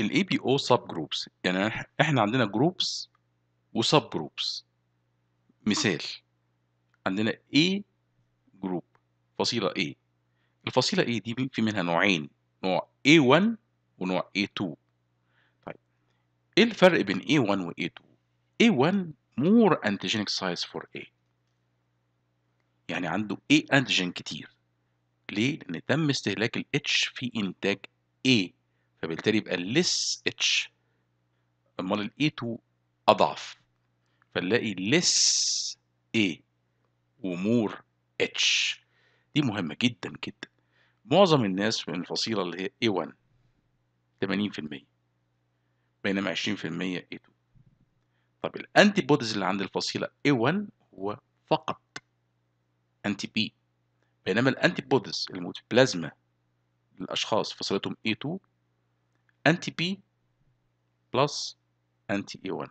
الاي بي او سب جروبس يعني احنا عندنا جروبس وسب جروبس مثال عندنا A جروب فصيلة A الفصيلة A دي في منها نوعين نوع A1 ونوع A2 طيب ايه الفرق بين A1 و A2 A1 more antigenic size for A يعني عنده A antigen كتير ليه؟ لأن تم استهلاك ال H في إنتاج A فبالتالي يبقى less اتش امال الـ A2 اضعف فنلاقي less A ومور اتش دي مهمة جدا جدا معظم الناس من الفصيلة اللي هي A1 80% بينما 20% A2 طب الانتي بوديز اللي عند الفصيلة A1 هو فقط انتي بي بينما الانتي بوديز الموتوبلازما للاشخاص فصيلتهم A2 NTP plus NTE1